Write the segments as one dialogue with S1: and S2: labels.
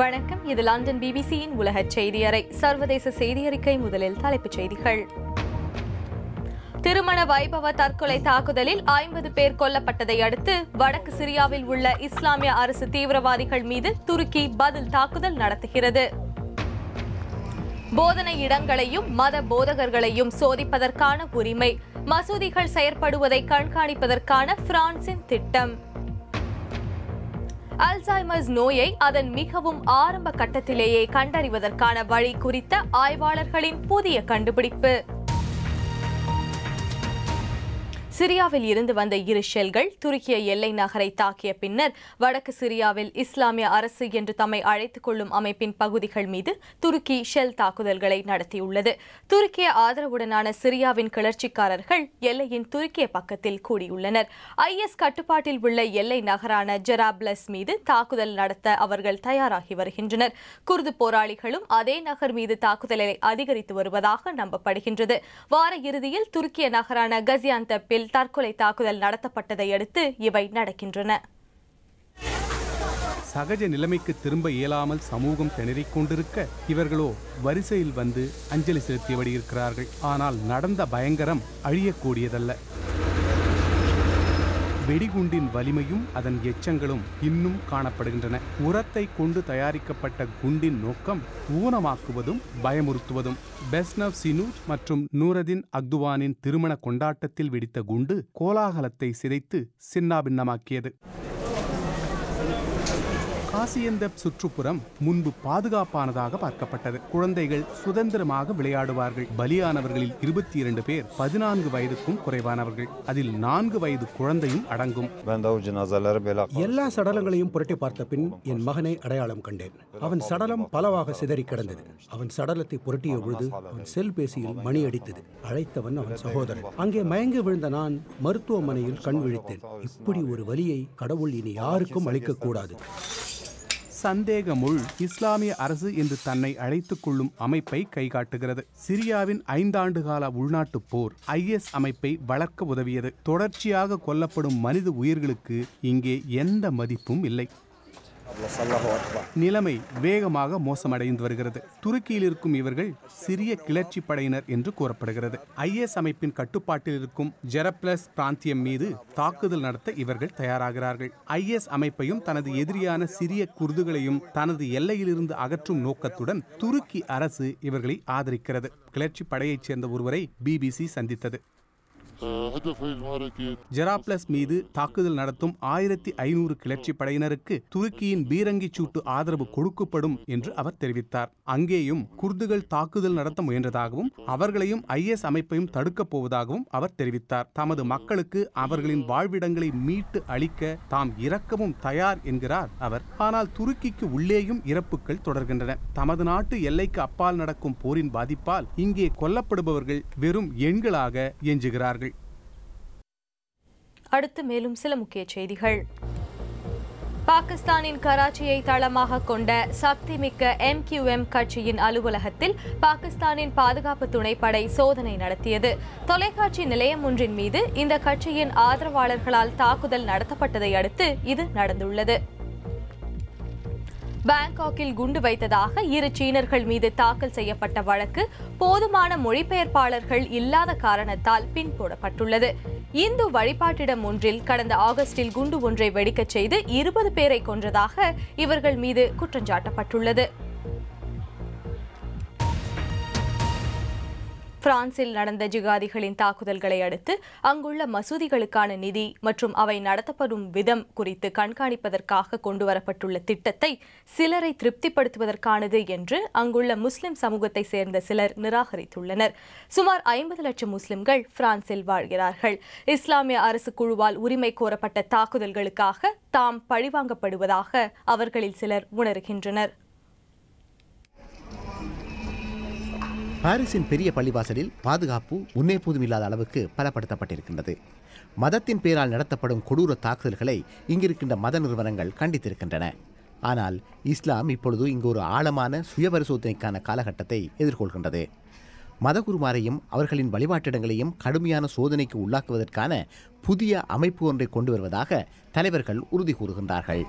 S1: வணக்கம் இது லண்டன் பிபிசியின் உலக செய்தியறை சர்வதேச செய்தியறிக்கை முதலில் தலைப்புச் செய்திகள் திருமண வைபவ தற்கொலை தாக்குதலில் ஐம்பது பேர் கொல்லப்பட்டதை அடுத்து வடக்கு சிரியாவில் உள்ள இஸ்லாமிய அரசு தீவிரவாதிகள் மீது துருக்கி பதில் தாக்குதல் நடத்துகிறது போதனை இடங்களையும் மத போதகர்களையும் சோதிப்பதற்கான உரிமை மசூதிகள் செயற்படுவதை கண்காணிப்பதற்கான பிரான்சின் திட்டம் அல்சைமர்ஸ் நோயை அதன் மிகவும் ஆரம்ப கட்டத்திலேயே கண்டறிவதற்கான வழி குறித்த ஆய்வாளர்களின் புதிய கண்டுபிடிப்பு சிரியாவில் இருந்து வந்த இரு ஷெல்கள் துருக்கிய எல்லை நகரை தாக்கிய பின்னர் வடக்கு சிரியாவில் இஸ்லாமிய அரசு என்று தம்மை அழைத்துக் கொள்ளும் அமைப்பின் பகுதிகள் மீது துருக்கி ஷெல் தாக்குதல்களை நடத்தியுள்ளது துருக்கிய ஆதரவுடனான சிரியாவின் கிளர்ச்சிக்காரர்கள் எல்லையின் துருக்கிய பக்கத்தில் கூடியுள்ளனர் ஐஎஸ் கட்டுப்பாட்டில் உள்ள எல்லை நகரான ஜெராப்லஸ் மீது தாக்குதல் நடத்த அவர்கள் தயாராகி வருகின்றனர் குர்து போராளிகளும் அதே நகர் மீது தாக்குதலை அதிகரித்து வருவதாக நம்பப்படுகின்றது வார இறுதியில் துருக்கிய நகரான கசியாந்தப்பில் பகுதியில் தற்கொலை தாக்குதல் நடத்தப்பட்டதை அடுத்து இவை நடக்கின்றன
S2: சகஜ நிலைமைக்கு திரும்ப இயலாமல் சமூகம் திணறிக் கொண்டிருக்க இவர்களோ வரிசையில் வந்து அஞ்சலி செலுத்தியபடி இருக்கிறார்கள் ஆனால் நடந்த பயங்கரம் அழியக்கூடியதல்ல வெடிகுண்டின் வலிமையும் அதன் எச்சங்களும் இன்னும் காணப்படுகின்றன உரத்தை கொண்டு தயாரிக்கப்பட்ட குண்டின் நோக்கம் ஊனமாக்குவதும் பயமுறுத்துவதும் பெஸ்னவ் சினூஜ் மற்றும் நூரதின் அக்துவானின் திருமண கொண்டாட்டத்தில் வெடித்த குண்டு கோலாகலத்தை சிதைத்து சின்னாபின்னமாக்கியது ஹாசியந்தப் சுற்றுப்புறம் முன்பு பாதுகாப்பானதாக பார்க்கப்பட்டது குழந்தைகள் சுதந்திரமாக விளையாடுவார்கள் பலியானவர்களில் இருபத்தி இரண்டு பேர் பதினான்கு வயதுக்கும் குறைவானவர்கள் அதில் நான்கு வயது குழந்தையும் அடங்கும் எல்லா சடலங்களையும் புரட்டி பார்த்த பின் என் மகனை அடையாளம் கண்டேன் அவன் சடலம் பலவாக சிதறி கிடந்தது அவன் சடலத்தை புரட்டிய பொழுது அவன் செல்பேசியில் மணி அடித்தது அழைத்தவன் அவன் சகோதரன் அங்கே மயங்கி விழுந்த நான் மருத்துவமனையில் கண் விழித்தேன் இப்படி ஒரு வலியை கடவுள் இனி யாருக்கும் அளிக்க கூடாது சந்தேகமுள் இஸ்லாமிய அரசு என்று தன்னை அழைத்துக் கொள்ளும் அமைப்பை கைகாட்டுகிறது சிரியாவின் ஐந்தாண்டு கால உள்நாட்டு போர் ஐஎஸ் அமைப்பை வளர்க்க உதவியது தொடர்ச்சியாக கொல்லப்படும் மனித உயிர்களுக்கு இங்கே எந்த மதிப்பும் இல்லை நிலைமை வேகமாக மோசமடைந்து வருகிறது துருக்கியில் இருக்கும் இவர்கள் சிறிய கிளர்ச்சி படையினர் என்று கூறப்படுகிறது ஐஎஸ் அமைப்பின் கட்டுப்பாட்டில் இருக்கும் ஜெரப்ளஸ் பிராந்தியம் மீது தாக்குதல் நடத்த இவர்கள் தயாராகிறார்கள் ஐஎஸ் அமைப்பையும் தனது எதிரியான சிறிய குர்துகளையும் தனது எல்லையிலிருந்து அகற்றும் நோக்கத்துடன் துருக்கி அரசு இவர்களை ஆதரிக்கிறது கிளர்ச்சி படையைச் சேர்ந்த ஒருவரை பிபிசி சந்தித்தது ஜெராப்ளஸ் மீது தாக்குதல் நடத்தும் ஆயிரத்தி ஐநூறு கிளர்ச்சி படையினருக்கு துருக்கியின் பீரங்கி சூட்டு ஆதரவு கொடுக்கப்படும் என்று அவர் தெரிவித்தார் அங்கேயும் குர்துகள் தாக்குதல் நடத்த முயன்றதாகவும் அவர்களையும் ஐஎஸ் அமைப்பையும் தடுக்கப் போவதாகவும் அவர் தெரிவித்தார் தமது மக்களுக்கு அவர்களின் வாழ்விடங்களை மீட்டு அளிக்க தாம் இறக்கவும் தயார் என்கிறார் அவர் ஆனால் துருக்கிக்கு உள்ளேயும் இறப்புகள் தொடர்கின்றன தமது நாட்டு எல்லைக்கு அப்பால் நடக்கும் போரின் பாதிப்பால் இங்கே கொல்லப்படுபவர்கள் வெறும் எண்களாக எஞ்சுகிறார்கள்
S1: அடுத்து மேலும் சில முக்கிய செய்திகள் பாகிஸ்தானின் கராச்சியை தளமாக கொண்ட சக்திமிக்க எம் கட்சியின் அலுவலகத்தில் பாகிஸ்தானின் பாதுகாப்பு துணைப்படை சோதனை நடத்தியது தொலைக்காட்சி நிலையம் ஒன்றின் மீது இந்த கட்சியின் ஆதரவாளர்களால் தாக்குதல் நடத்தப்பட்டதை அடுத்து இது நடந்துள்ளது பாங்காக்கில் குண்டு வைத்ததாக இரு சீனர்கள் மீது தாக்கல் செய்யப்பட்ட வழக்கு போதுமான மொழிபெயர்ப்பாளர்கள் இல்லாத காரணத்தால் பின்போடப்பட்டுள்ளது இந்து வழிபாட்டிடம் ஒன்றில் கடந்த ஆகஸ்டில் குண்டு ஒன்றை வெடிக்கச் செய்து இருபது பேரை கொன்றதாக இவர்கள் மீது குற்றஞ்சாட்டப்பட்டுள்ளது பிரான்சில் நடந்த ஜிகாதிகளின் தாக்குதல்களை அடுத்து அங்குள்ள மசூதிகளுக்கான நிதி மற்றும் அவை நடத்தப்படும் விதம் குறித்து கண்காணிப்பதற்காக கொண்டுவரப்பட்டுள்ள திட்டத்தை சிலரை திருப்திப்படுத்துவதற்கானது என்று அங்குள்ள முஸ்லிம் சமூகத்தை சேர்ந்த சிலர் நிராகரித்துள்ளனர் சுமார் ஐம்பது லட்சம் முஸ்லிம்கள் பிரான்சில் வாழ்கிறார்கள் இஸ்லாமிய அரசு குழுவால் உரிமை கோரப்பட்ட தாக்குதல்களுக்காக தாம் பழிவாங்கப்படுவதாக அவர்களில் சிலர் உணர்கின்றனர்
S3: பாரிஸின் பெரிய பள்ளிவாசலில் பாதுகாப்பு போதும் இல்லாத அளவுக்கு பலப்படுத்தப்பட்டிருக்கின்றது மதத்தின் பேரால் நடத்தப்படும் கொடூர தாக்குதல்களை இங்கிருக்கின்ற மத நிறுவனங்கள் கண்டித்திருக்கின்றன ஆனால் இஸ்லாம் இப்பொழுது இங்கு ஒரு ஆழமான சுயபரிசோதனைக்கான காலகட்டத்தை எதிர்கொள்கின்றது மதகுருமாரையும் அவர்களின் வழிபாட்டிடங்களையும் கடுமையான சோதனைக்கு உள்ளாக்குவதற்கான புதிய அமைப்பு ஒன்றை கொண்டு வருவதாக தலைவர்கள் உறுதி கூறுகின்றார்கள்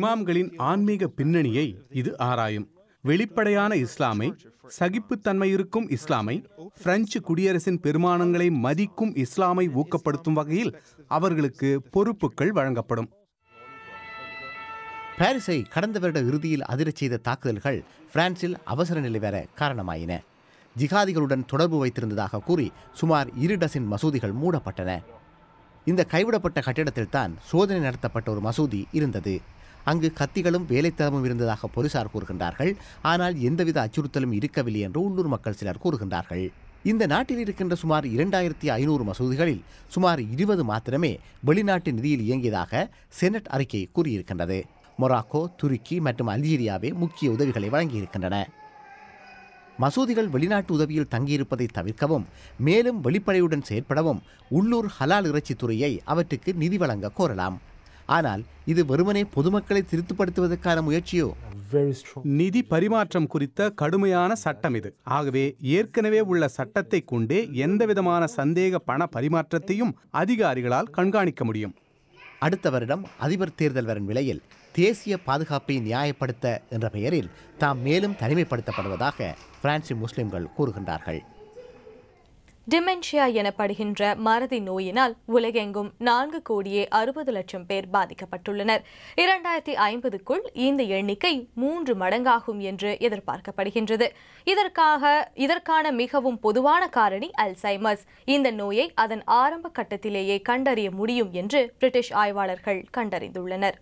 S2: இமாம்களின் ஆன்மீக பின்னணியை இது ஆராயும் வெளிப்படையான இஸ்லாமை சகிப்புத்தன்மை இருக்கும் இஸ்லாமை பிரெஞ்சு குடியரசின் பெருமானங்களை மதிக்கும்
S3: இஸ்லாமை ஊக்கப்படுத்தும் வகையில் அவர்களுக்கு பொறுப்புகள் வழங்கப்படும் பாரிஸை கடந்த வருட இறுதியில் அதிரச் செய்த தாக்குதல்கள் பிரான்சில் அவசர நிலை வர காரணமாயின ஜிகாதிகளுடன் தொடர்பு வைத்திருந்ததாக கூறி சுமார் இரு டசின் மசூதிகள் மூடப்பட்டன இந்த கைவிடப்பட்ட கட்டிடத்தில்தான் சோதனை நடத்தப்பட்ட ஒரு மசூதி இருந்தது அங்கு கத்திகளும் வேலைத்தனமும் இருந்ததாக போலீசார் கூறுகின்றார்கள் ஆனால் எந்தவித அச்சுறுத்தலும் இருக்கவில்லை என்று உள்ளூர் மக்கள் சிலர் கூறுகின்றார்கள் இந்த நாட்டில் இருக்கின்ற சுமார் இரண்டாயிரத்தி ஐநூறு மசூதிகளில் சுமார் இருபது மாத்திரமே வெளிநாட்டு நிதியில் இயங்கியதாக செனட் அறிக்கை கூறியிருக்கின்றது மொராக்கோ துருக்கி மற்றும் அல்ஜீரியாவே முக்கிய உதவிகளை வழங்கியிருக்கின்றன மசூதிகள் வெளிநாட்டு உதவியில் தங்கியிருப்பதை தவிர்க்கவும் மேலும் வெளிப்படையுடன் செயற்படவும் உள்ளூர் ஹலால் இறைச்சி துறையை அவற்றுக்கு நிதி வழங்க கோரலாம் ஆனால் இது வெறுமனே பொதுமக்களை திருத்துப்படுத்துவதற்கான முயற்சியோ நிதி பரிமாற்றம் குறித்த கடுமையான
S2: சட்டம் இது ஆகவே ஏற்கனவே உள்ள சட்டத்தை கொண்டே எந்தவிதமான சந்தேக பண
S3: பரிமாற்றத்தையும் அதிகாரிகளால் கண்காணிக்க முடியும் அடுத்த வருடம் அதிபர் தேர்தல் வரும் நிலையில் தேசிய பாதுகாப்பை நியாயப்படுத்த என்ற பெயரில் தாம் மேலும் தனிமைப்படுத்தப்படுவதாக பிரான்சி முஸ்லிம்கள் கூறுகின்றார்கள்
S1: டிமென்ஷியா எனப்படுகின்ற மறதி நோயினால் உலகெங்கும் நான்கு கோடியே அறுபது லட்சம் பேர் பாதிக்கப்பட்டுள்ளனர் இரண்டாயிரத்தி ஐம்பதுக்குள் இந்த எண்ணிக்கை மூன்று மடங்காகும் என்று எதிர்பார்க்கப்படுகின்றது இதற்காக இதற்கான மிகவும் பொதுவான காரணி அல்சைமர்ஸ் இந்த நோயை அதன் ஆரம்ப கட்டத்திலேயே கண்டறிய முடியும் என்று பிரிட்டிஷ் ஆய்வாளர்கள் கண்டறிந்துள்ளனர்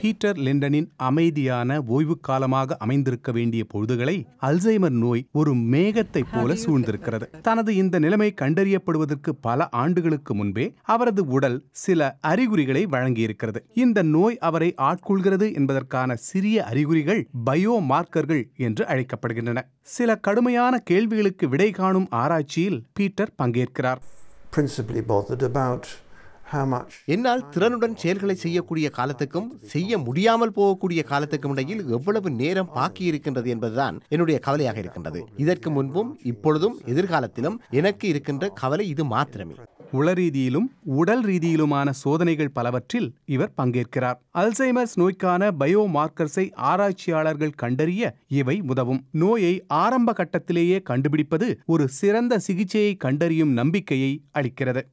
S2: பீட்டர் லிண்டனின் அமைதியான ஓய்வு காலமாக அமைந்திருக்க வேண்டிய பொழுதுகளை அல்சைமர் நோய் ஒரு மேகத்தை போல சூழ்ந்திருக்கிறது தனது இந்த நிலைமை கண்டறியப்படுவதற்கு பல ஆண்டுகளுக்கு முன்பே அவரது உடல் சில அறிகுறிகளை வழங்கியிருக்கிறது இந்த நோய் அவரை ஆட்கொள்கிறது என்பதற்கான சிறிய அறிகுறிகள் பயோ மார்க்கர்கள் என்று அழைக்கப்படுகின்றன சில கடுமையான கேள்விகளுக்கு விடை காணும் ஆராய்ச்சியில் பீட்டர் பங்கேற்கிறார்
S3: Principally bothered about என்னால் திறனுடன் செயல்களை செய்யக்கூடிய காலத்துக்கும் செய்ய முடியாமல் போகக்கூடிய காலத்துக்கும் இடையில் எவ்வளவு நேரம் பாக்கி இருக்கின்றது என்பதுதான் என்னுடைய கவலையாக இருக்கின்றது இதற்கு முன்பும் இப்பொழுதும் எதிர்காலத்திலும் எனக்கு இருக்கின்ற கவலை இது மாத்திரமே உளரீதியிலும் ரீதியிலும் உடல் ரீதியிலுமான
S2: சோதனைகள் பலவற்றில் இவர் பங்கேற்கிறார் அல்சைமர்ஸ் நோய்க்கான பயோ மார்க்கர்ஸை ஆராய்ச்சியாளர்கள் கண்டறிய இவை உதவும் நோயை ஆரம்ப கட்டத்திலேயே கண்டுபிடிப்பது ஒரு சிறந்த சிகிச்சையை கண்டறியும் நம்பிக்கையை அளிக்கிறது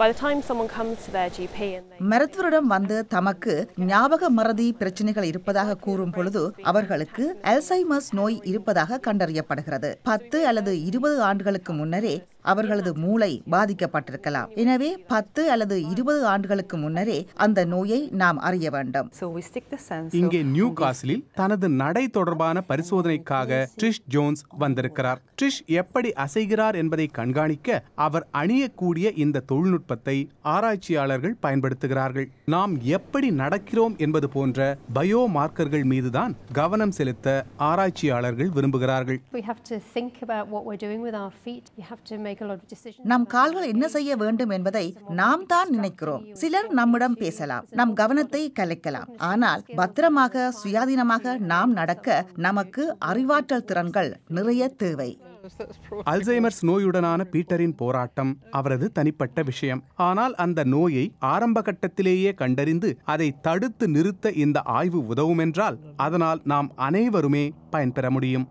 S1: மருத்துவரிடம் வந்து தமக்கு ஞாபக மறதி பிரச்சனைகள் இருப்பதாக கூறும் பொழுது அவர்களுக்கு அல்சைமர்ஸ் நோய் இருப்பதாக கண்டறியப்படுகிறது பத்து அல்லது இருபது ஆண்டுகளுக்கு முன்னரே அவர்களது மூளை பாதிக்கப்பட்டிருக்கலாம் எனவே பத்து அல்லது இருபது ஆண்டுகளுக்கு முன்னரே அந்த நோயை நாம் அறிய வேண்டும் இங்கே
S2: நியூ காசிலில் தனது நடை தொடர்பான பரிசோதனைக்காக ட்ரிஷ் ஜோன்ஸ் வந்திருக்கிறார் ட்ரிஷ் எப்படி அசைகிறார் என்பதை கண்காணிக்க அவர் அணியக்கூடிய இந்த தொழில்நுட்பத்தை ஆராய்ச்சியாளர்கள் பயன்படுத்துகிறார்கள் நாம் எப்படி நடக்கிறோம் என்பது போன்ற பயோ மார்க்கர்கள் மீதுதான் கவனம் செலுத்த ஆராய்ச்சியாளர்கள் விரும்புகிறார்கள்
S1: நம் கால்கள் என்ன செய்ய வேண்டும் என்பதை நாம் தான் நினைக்கிறோம் சிலர் நம்மிடம் பேசலாம் நம் கவனத்தை கலைக்கலாம் ஆனால் பத்திரமாக சுயாதீனமாக நாம் நடக்க நமக்கு அறிவாற்றல் திறன்கள் நிறைய தேவை
S2: அல்சைமர்ஸ் நோயுடனான பீட்டரின் போராட்டம் அவரது தனிப்பட்ட விஷயம் ஆனால் அந்த நோயை ஆரம்ப கட்டத்திலேயே கண்டறிந்து அதை தடுத்து நிறுத்த இந்த ஆய்வு உதவும் என்றால் அதனால் நாம் அனைவருமே பயன்பெற முடியும்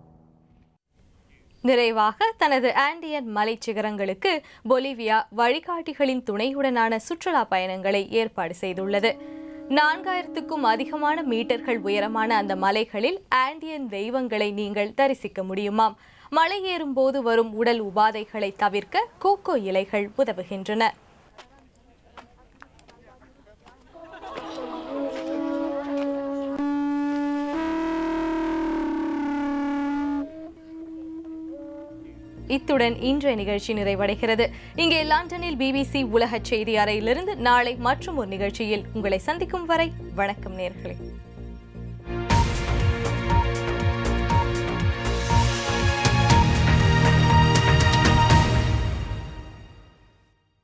S1: நிறைவாக தனது ஆண்டியன் மலை சிகரங்களுக்கு பொலிவியா வழிகாட்டிகளின் துணையுடனான சுற்றுலா பயணங்களை ஏற்பாடு செய்துள்ளது நான்காயிரத்துக்கும் அதிகமான மீட்டர்கள் உயரமான அந்த மலைகளில் ஆண்டியன் தெய்வங்களை நீங்கள் தரிசிக்க முடியுமாம் மலை ஏறும்போது வரும் உடல் உபாதைகளை தவிர்க்க கோகோ இலைகள் உதவுகின்றன இத்துடன் இன்றைய நிகழ்ச்சி நிறைவடைகிறது இங்கே லண்டனில் பிபிசி உலக செய்தி அறையிலிருந்து நாளை மற்றும் ஒரு நிகழ்ச்சியில் உங்களை சந்திக்கும் வரை வணக்கம் நேர்களே